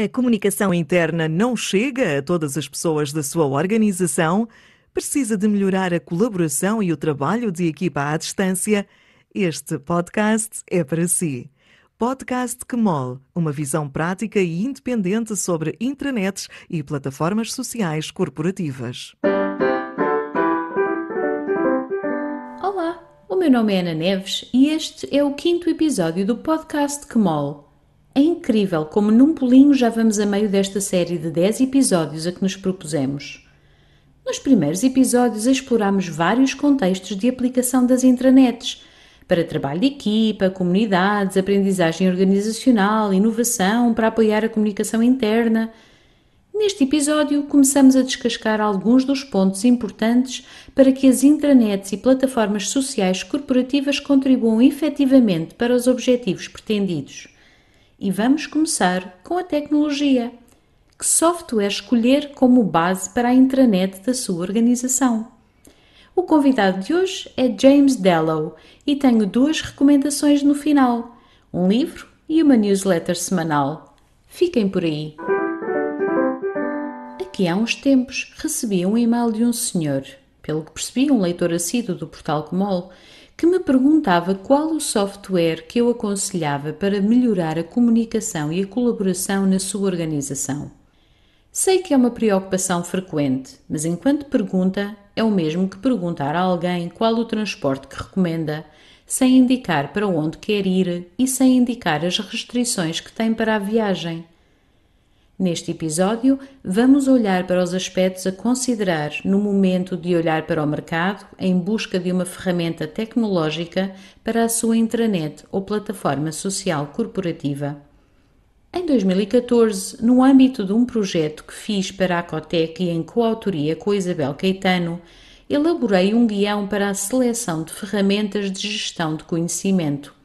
a comunicação interna não chega a todas as pessoas da sua organização, precisa de melhorar a colaboração e o trabalho de equipa à distância, este podcast é para si. Podcast QMOL, uma visão prática e independente sobre intranets e plataformas sociais corporativas. Olá, o meu nome é Ana Neves e este é o quinto episódio do podcast QMOL é incrível como num pulinho já vamos a meio desta série de 10 episódios a que nos propusemos. Nos primeiros episódios explorámos vários contextos de aplicação das intranets para trabalho de equipa, comunidades, aprendizagem organizacional, inovação, para apoiar a comunicação interna. Neste episódio, começamos a descascar alguns dos pontos importantes para que as intranets e plataformas sociais corporativas contribuam efetivamente para os objetivos pretendidos e vamos começar com a tecnologia. Que software escolher como base para a intranet da sua organização? O convidado de hoje é James Dellow e tenho duas recomendações no final: um livro e uma newsletter semanal. Fiquem por aí. Aqui há uns tempos recebi um e-mail de um senhor, pelo que percebi, um leitor assíduo do portal Comol, que me perguntava qual o software que eu aconselhava para melhorar a comunicação e a colaboração na sua organização. Sei que é uma preocupação frequente, mas enquanto pergunta, é o mesmo que perguntar a alguém qual o transporte que recomenda, sem indicar para onde quer ir e sem indicar as restrições que tem para a viagem. Neste episódio, vamos olhar para os aspectos a considerar no momento de olhar para o mercado em busca de uma ferramenta tecnológica para a sua intranet ou plataforma social corporativa. Em 2014, no âmbito de um projeto que fiz para a Cotec e em coautoria com Isabel Caetano, elaborei um guião para a seleção de ferramentas de gestão de conhecimento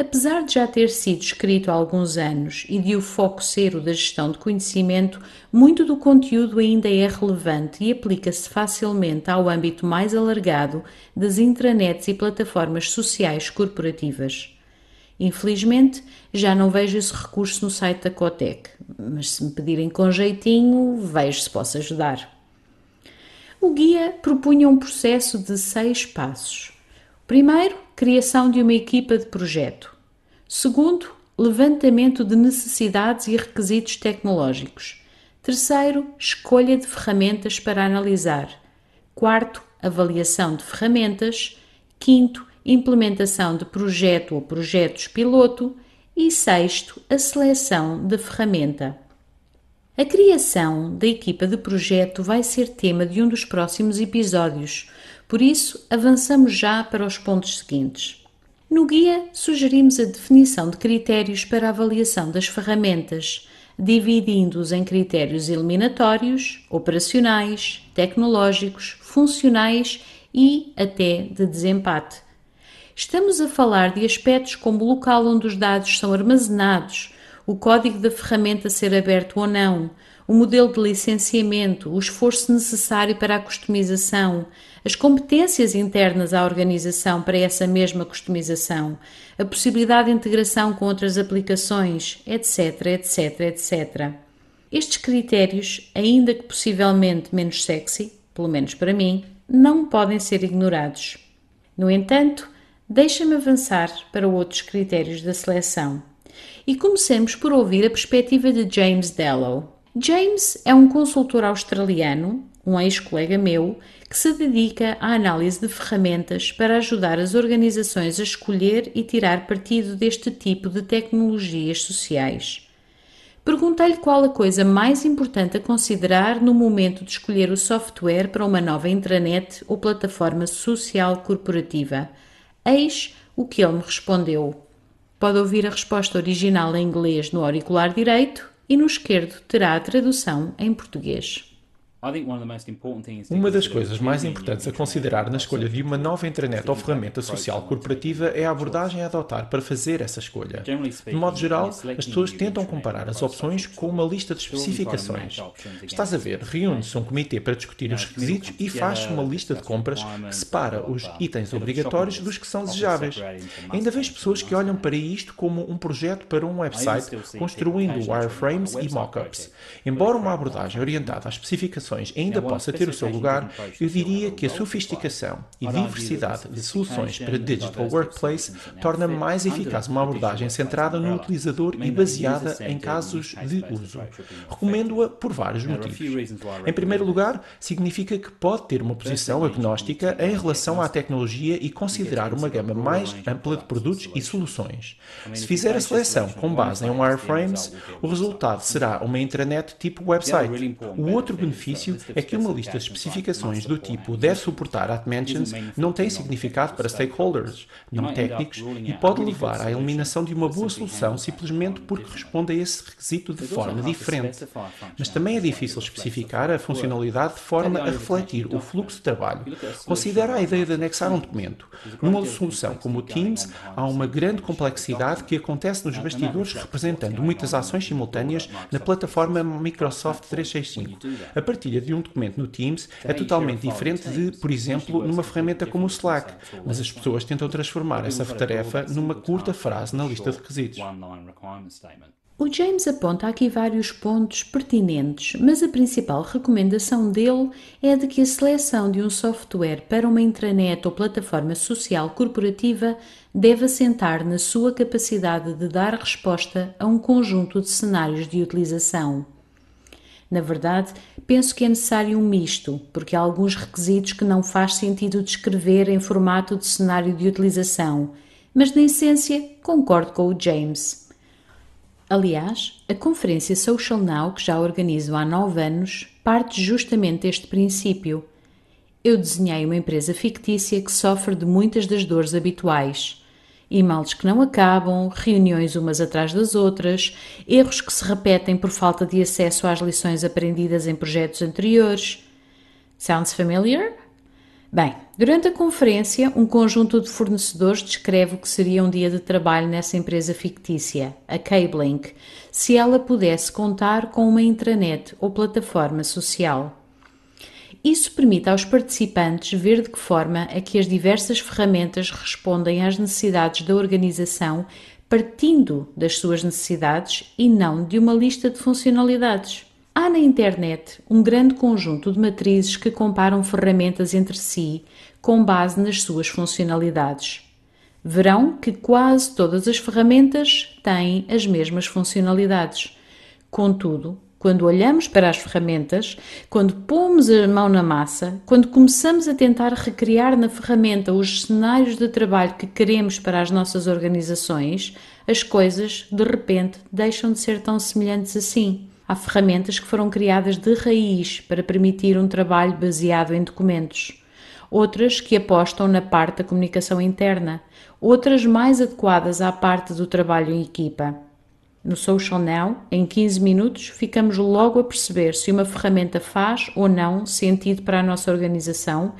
Apesar de já ter sido escrito há alguns anos e de o foco ser o da gestão de conhecimento, muito do conteúdo ainda é relevante e aplica-se facilmente ao âmbito mais alargado das intranets e plataformas sociais corporativas. Infelizmente, já não vejo esse recurso no site da Cotec, mas se me pedirem com jeitinho, vejo se posso ajudar. O guia propunha um processo de seis passos. Primeiro, criação de uma equipa de projeto. Segundo, levantamento de necessidades e requisitos tecnológicos. Terceiro, escolha de ferramentas para analisar. Quarto, avaliação de ferramentas. Quinto, implementação de projeto ou projetos piloto. E sexto, a seleção da ferramenta. A criação da equipa de projeto vai ser tema de um dos próximos episódios, por isso, avançamos já para os pontos seguintes. No guia, sugerimos a definição de critérios para a avaliação das ferramentas, dividindo-os em critérios eliminatórios, operacionais, tecnológicos, funcionais e até de desempate. Estamos a falar de aspectos como o local onde os dados são armazenados, o código da ferramenta ser aberto ou não, o modelo de licenciamento, o esforço necessário para a customização, as competências internas à organização para essa mesma customização, a possibilidade de integração com outras aplicações, etc, etc, etc. Estes critérios, ainda que possivelmente menos sexy, pelo menos para mim, não podem ser ignorados. No entanto, deixa-me avançar para outros critérios da seleção. E comecemos por ouvir a perspectiva de James Dellow. James é um consultor australiano, um ex-colega meu, que se dedica à análise de ferramentas para ajudar as organizações a escolher e tirar partido deste tipo de tecnologias sociais. Perguntei-lhe qual a coisa mais importante a considerar no momento de escolher o software para uma nova intranet ou plataforma social corporativa. Eis o que ele me respondeu. Pode ouvir a resposta original em inglês no auricular direito e no esquerdo terá a tradução em português. Uma das coisas mais importantes a considerar na escolha de uma nova intranet ou ferramenta social corporativa é a abordagem a adotar para fazer essa escolha. De modo geral, as pessoas tentam comparar as opções com uma lista de especificações. Estás a ver, reúne-se um comitê para discutir os requisitos e faz uma lista de compras que separa os uh, itens obrigatórios dos que são desejáveis. Ainda vejo pessoas que olham para isto como um projeto para um website, construindo wireframes e mockups. Embora uma abordagem orientada às especificações soluções ainda é possa ter o seu lugar, eu diria que a sofisticação e diversidade de soluções para é Digital Workplace né? torna é mais eficaz né? uma abordagem centrada no utilizador e baseada em casos de uso. Recomendo-a por vários motivos. Em primeiro lugar, significa que pode ter uma posição agnóstica em relação à tecnologia e considerar uma gama mais ampla de produtos e soluções. Se fizer a seleção com base em wireframes, o resultado será uma intranet tipo website. O outro benefício início é que uma lista de especificações do tipo deve suportar at mentions não tem significado para stakeholders, não técnicos, e pode levar à eliminação de uma boa solução simplesmente porque responde a esse requisito de forma diferente. Mas também é difícil especificar a funcionalidade de forma a refletir o fluxo de trabalho. Considera a ideia de anexar um documento. Numa solução como o Teams, há uma grande complexidade que acontece nos bastidores representando muitas ações simultâneas na plataforma Microsoft 365. A partir partilha de um documento no Teams é totalmente diferente de, por exemplo, numa ferramenta é como o Slack, mas as pessoas tentam transformar essa tarefa numa curta frase na lista de requisitos. O James aponta aqui vários pontos pertinentes, mas a principal recomendação dele é de que a seleção de um software para uma intranet ou plataforma social corporativa deve assentar na sua capacidade de dar resposta a um conjunto de cenários de utilização. Na verdade, penso que é necessário um misto, porque há alguns requisitos que não faz sentido descrever em formato de cenário de utilização, mas na essência concordo com o James. Aliás, a Conferência Social Now, que já organizo há nove anos, parte justamente deste princípio. Eu desenhei uma empresa fictícia que sofre de muitas das dores habituais e males que não acabam, reuniões umas atrás das outras, erros que se repetem por falta de acesso às lições aprendidas em projetos anteriores. Sounds familiar? Bem, durante a conferência, um conjunto de fornecedores descreve o que seria um dia de trabalho nessa empresa fictícia, a Cablink, se ela pudesse contar com uma intranet ou plataforma social. Isso permite aos participantes ver de que forma é que as diversas ferramentas respondem às necessidades da organização partindo das suas necessidades e não de uma lista de funcionalidades. Há na internet um grande conjunto de matrizes que comparam ferramentas entre si com base nas suas funcionalidades. Verão que quase todas as ferramentas têm as mesmas funcionalidades. Contudo, quando olhamos para as ferramentas, quando pomos a mão na massa, quando começamos a tentar recriar na ferramenta os cenários de trabalho que queremos para as nossas organizações, as coisas de repente deixam de ser tão semelhantes assim. Há ferramentas que foram criadas de raiz para permitir um trabalho baseado em documentos. Outras que apostam na parte da comunicação interna, outras mais adequadas à parte do trabalho em equipa. No Social Now, em 15 minutos, ficamos logo a perceber se uma ferramenta faz ou não sentido para a nossa organização,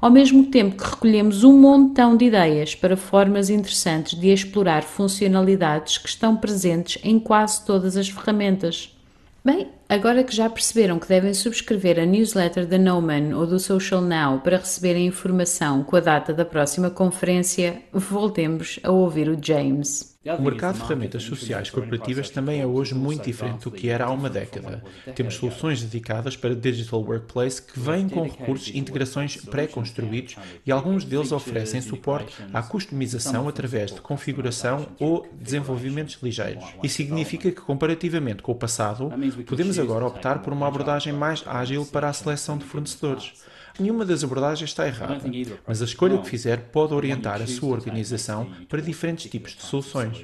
ao mesmo tempo que recolhemos um montão de ideias para formas interessantes de explorar funcionalidades que estão presentes em quase todas as ferramentas. Bem, agora que já perceberam que devem subscrever a newsletter da Noman ou do Social Now para receberem informação com a data da próxima conferência, voltemos a ouvir o James. O mercado de ferramentas sociais corporativas também é hoje muito diferente do que era há uma década. Temos soluções dedicadas para Digital Workplace que vêm com recursos e integrações pré-construídos é e alguns deles oferecem suporte à customização através de configuração ou desenvolvimentos ligeiros. Isso significa que, comparativamente com o passado, podemos agora optar por uma abordagem mais ágil para a seleção de fornecedores. Nenhuma das abordagens está errada, mas a escolha que fizer pode orientar a sua organização para diferentes tipos de soluções.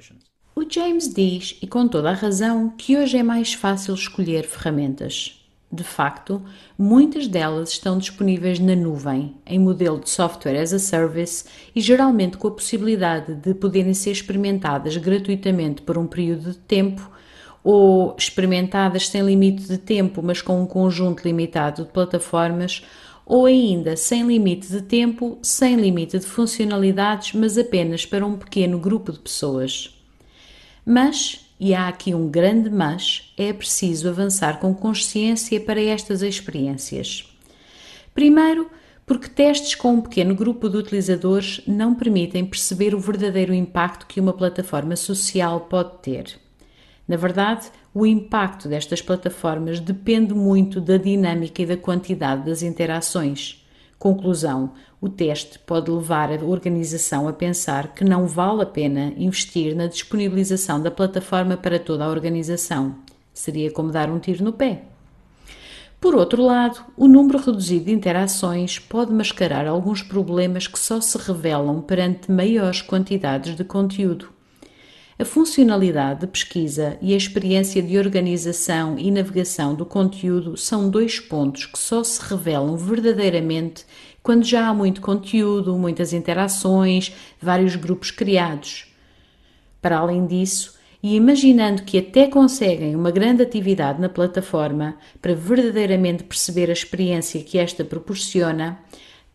O James diz, e com toda a razão, que hoje é mais fácil escolher ferramentas. De facto, muitas delas estão disponíveis na nuvem, em modelo de software as a service e geralmente com a possibilidade de poderem ser experimentadas gratuitamente por um período de tempo ou experimentadas sem limite de tempo, mas com um conjunto limitado de plataformas ou ainda sem limite de tempo, sem limite de funcionalidades, mas apenas para um pequeno grupo de pessoas. Mas, e há aqui um grande mas, é preciso avançar com consciência para estas experiências. Primeiro, porque testes com um pequeno grupo de utilizadores não permitem perceber o verdadeiro impacto que uma plataforma social pode ter. Na verdade, o impacto destas plataformas depende muito da dinâmica e da quantidade das interações. Conclusão: o teste pode levar a organização a pensar que não vale a pena investir na disponibilização da plataforma para toda a organização. Seria como dar um tiro no pé. Por outro lado, o número reduzido de interações pode mascarar alguns problemas que só se revelam perante maiores quantidades de conteúdo. A funcionalidade de pesquisa e a experiência de organização e navegação do conteúdo são dois pontos que só se revelam verdadeiramente quando já há muito conteúdo, muitas interações, vários grupos criados. Para além disso, e imaginando que até conseguem uma grande atividade na plataforma para verdadeiramente perceber a experiência que esta proporciona,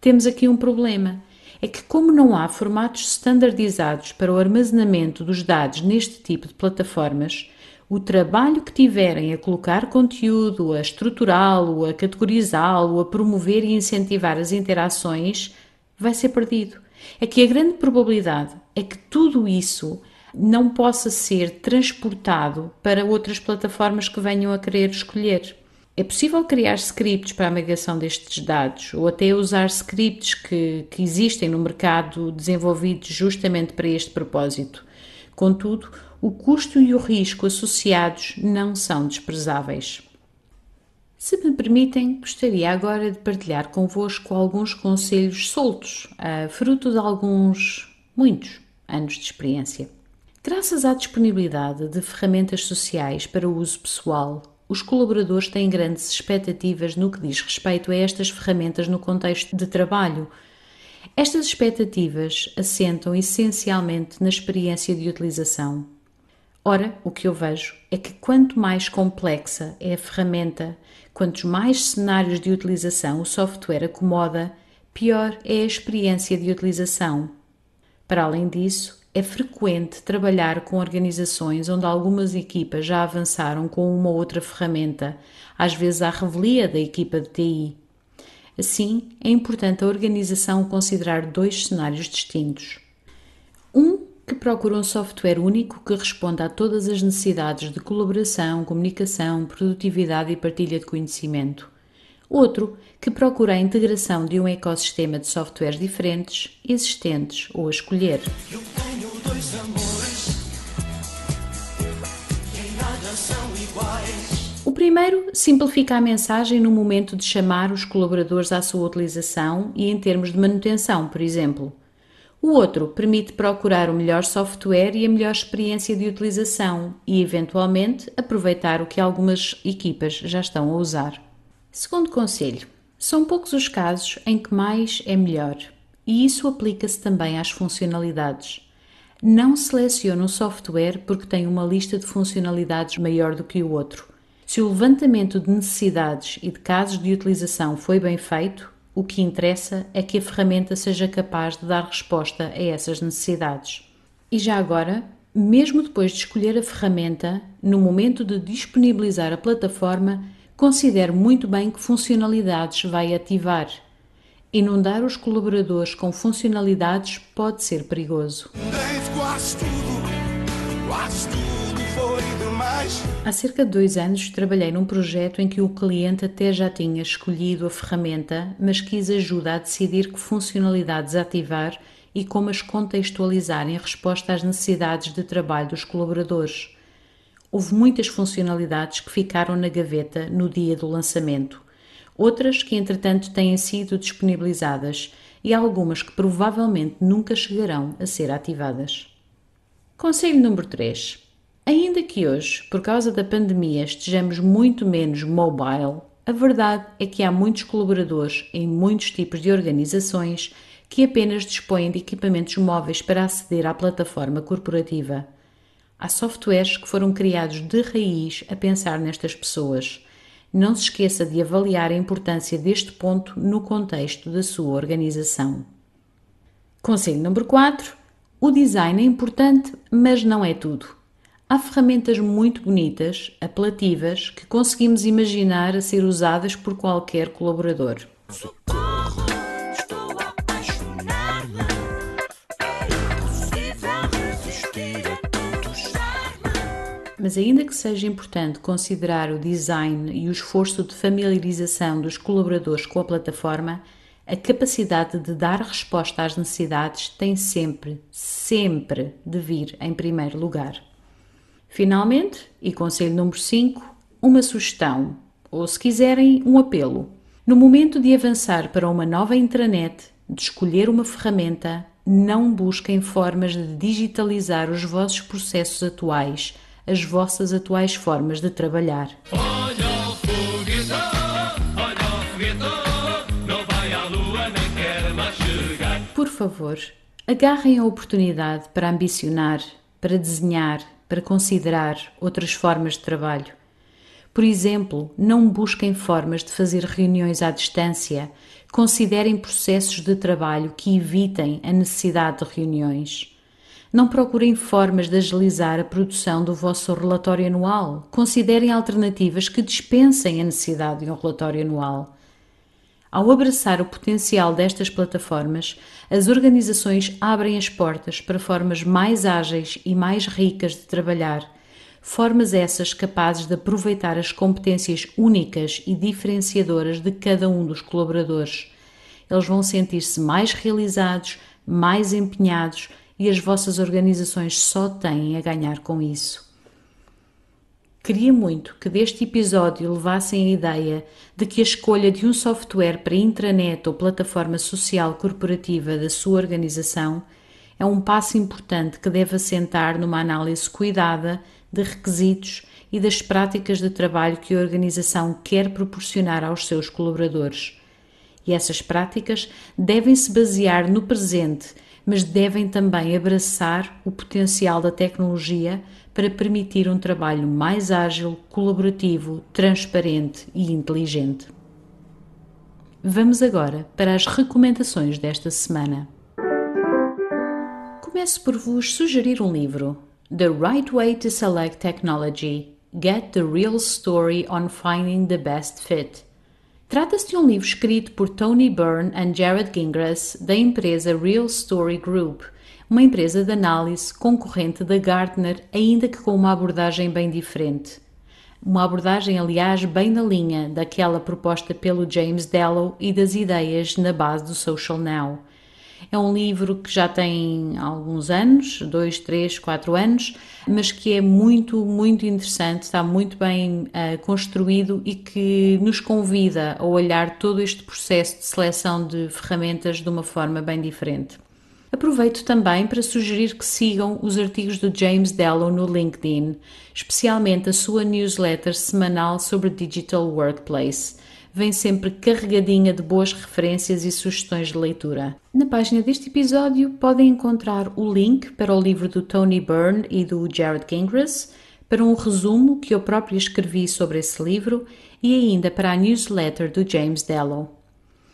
temos aqui um problema é que, como não há formatos standardizados para o armazenamento dos dados neste tipo de plataformas, o trabalho que tiverem a colocar conteúdo, a estruturá-lo, a categorizá-lo, a promover e incentivar as interações, vai ser perdido. É que a grande probabilidade é que tudo isso não possa ser transportado para outras plataformas que venham a querer escolher. É possível criar scripts para a migração destes dados ou até usar scripts que, que existem no mercado desenvolvidos justamente para este propósito. Contudo, o custo e o risco associados não são desprezáveis. Se me permitem, gostaria agora de partilhar convosco alguns conselhos soltos, ah, fruto de alguns, muitos anos de experiência. Graças à disponibilidade de ferramentas sociais para uso pessoal, os colaboradores têm grandes expectativas no que diz respeito a estas ferramentas no contexto de trabalho. Estas expectativas assentam essencialmente na experiência de utilização. Ora, o que eu vejo é que quanto mais complexa é a ferramenta, quantos mais cenários de utilização o software acomoda, pior é a experiência de utilização. Para além disso, é frequente trabalhar com organizações onde algumas equipas já avançaram com uma outra ferramenta, às vezes à revelia da equipa de TI. Assim, é importante a organização considerar dois cenários distintos. Um que procura um software único que responda a todas as necessidades de colaboração, comunicação, produtividade e partilha de conhecimento. Outro que procura a integração de um ecossistema de softwares diferentes, existentes ou a escolher dois amores que nada são iguais. O primeiro simplifica a mensagem no momento de chamar os colaboradores à sua utilização e em termos de manutenção, por exemplo. O outro permite procurar o melhor software e a melhor experiência de utilização e, eventualmente, aproveitar o que algumas equipas já estão a usar. Segundo conselho: são poucos os casos em que mais é melhor, e isso aplica-se também às funcionalidades. Não selecione o software porque tem uma lista de funcionalidades maior do que o outro. Se o levantamento de necessidades e de casos de utilização foi bem feito, o que interessa é que a ferramenta seja capaz de dar resposta a essas necessidades. E já agora, mesmo depois de escolher a ferramenta, no momento de disponibilizar a plataforma, considere muito bem que funcionalidades vai ativar inundar os colaboradores com funcionalidades pode ser perigoso. Há cerca de dois anos trabalhei num projeto em que o cliente até já tinha escolhido a ferramenta, mas quis ajuda a decidir que funcionalidades ativar e como as contextualizar em resposta às necessidades de trabalho dos colaboradores. Houve muitas funcionalidades que ficaram na gaveta no dia do lançamento outras que entretanto têm sido disponibilizadas e algumas que provavelmente nunca chegarão a ser ativadas. Conselho número 3. Ainda que hoje, por causa da pandemia, estejamos muito menos mobile, a verdade é que há muitos colaboradores em muitos tipos de organizações que apenas dispõem de equipamentos móveis para aceder à plataforma corporativa. Há softwares que foram criados de raiz a pensar nestas pessoas não se esqueça de avaliar a importância deste ponto no contexto da sua organização. Conselho número 4: o design é importante, mas não é tudo. Há ferramentas muito bonitas, apelativas, que conseguimos imaginar a ser usadas por qualquer colaborador. mas ainda que seja importante considerar o design e o esforço de familiarização dos colaboradores com a plataforma, a capacidade de dar resposta às necessidades tem sempre, sempre de vir em primeiro lugar. Finalmente, e conselho número 5, uma sugestão, ou se quiserem, um apelo. No momento de avançar para uma nova intranet, de escolher uma ferramenta, não busquem formas de digitalizar os vossos processos atuais as vossas atuais formas de trabalhar. Olha o olha o não vai à lua nem quer mais chegar. Por favor, agarrem a oportunidade para ambicionar, para desenhar, para considerar outras formas de trabalho. Por exemplo, não busquem formas de fazer reuniões à distância, considerem processos de trabalho que evitem a necessidade de reuniões. Não procurem formas de agilizar a produção do vosso relatório anual. Considerem alternativas que dispensem a necessidade de um relatório anual. Ao abraçar o potencial destas plataformas, as organizações abrem as portas para formas mais ágeis e mais ricas de trabalhar, formas essas capazes de aproveitar as competências únicas e diferenciadoras de cada um dos colaboradores. Eles vão sentir-se mais realizados, mais empenhados e as vossas organizações só têm a ganhar com isso. Queria muito que deste episódio levassem a ideia de que a escolha de um software para intranet ou plataforma social corporativa da sua organização é um passo importante que deve assentar numa análise cuidada de requisitos e das práticas de trabalho que a organização quer proporcionar aos seus colaboradores. E essas práticas devem se basear no presente mas devem também abraçar o potencial da tecnologia para permitir um trabalho mais ágil, colaborativo, transparente e inteligente. Vamos agora para as recomendações desta semana. Começo por vos sugerir um livro, The Right Way to Select Technology: Get the Real Story on Finding the Best Fit Trata-se de um livro escrito por Tony Byrne e Jared Gingras, da empresa Real Story Group, uma empresa de análise concorrente da Gartner, ainda que com uma abordagem bem diferente. Uma abordagem, aliás, bem na linha daquela proposta pelo James Dellow e das ideias na base do Social Now. É um livro que já tem alguns anos dois, três, quatro anos mas que é muito, muito interessante, está muito bem uh, construído e que nos convida a olhar todo este processo de seleção de ferramentas de uma forma bem diferente. Aproveito também para sugerir que sigam os artigos do James Dello no LinkedIn, especialmente a sua newsletter semanal sobre Digital Workplace vem sempre carregadinha de boas referências e sugestões de leitura. Na página deste episódio podem encontrar o link para o livro do Tony Byrne e do Jared Gingras, para um resumo que eu própria escrevi sobre esse livro e ainda para a newsletter do James Dello.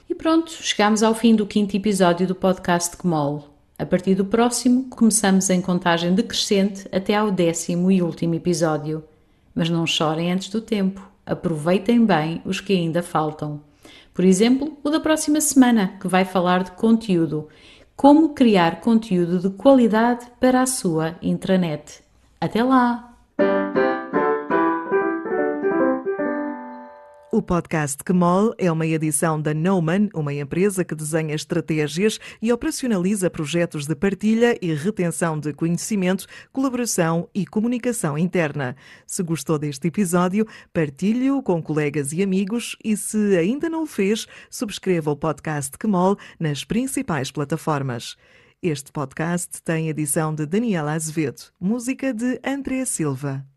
E pronto, chegamos ao fim do quinto episódio do podcast Gmol. A partir do próximo, começamos em contagem decrescente até ao décimo e último episódio. Mas não chorem antes do tempo. Aproveitem bem os que ainda faltam. Por exemplo, o da próxima semana, que vai falar de conteúdo. Como criar conteúdo de qualidade para a sua intranet. Até lá! O podcast QMOL é uma edição da Noman, uma empresa que desenha estratégias e operacionaliza projetos de partilha e retenção de conhecimento, colaboração e comunicação interna. Se gostou deste episódio, partilhe-o com colegas e amigos e, se ainda não o fez, subscreva o podcast QMOL nas principais plataformas. Este podcast tem edição de Daniela Azevedo, música de André Silva.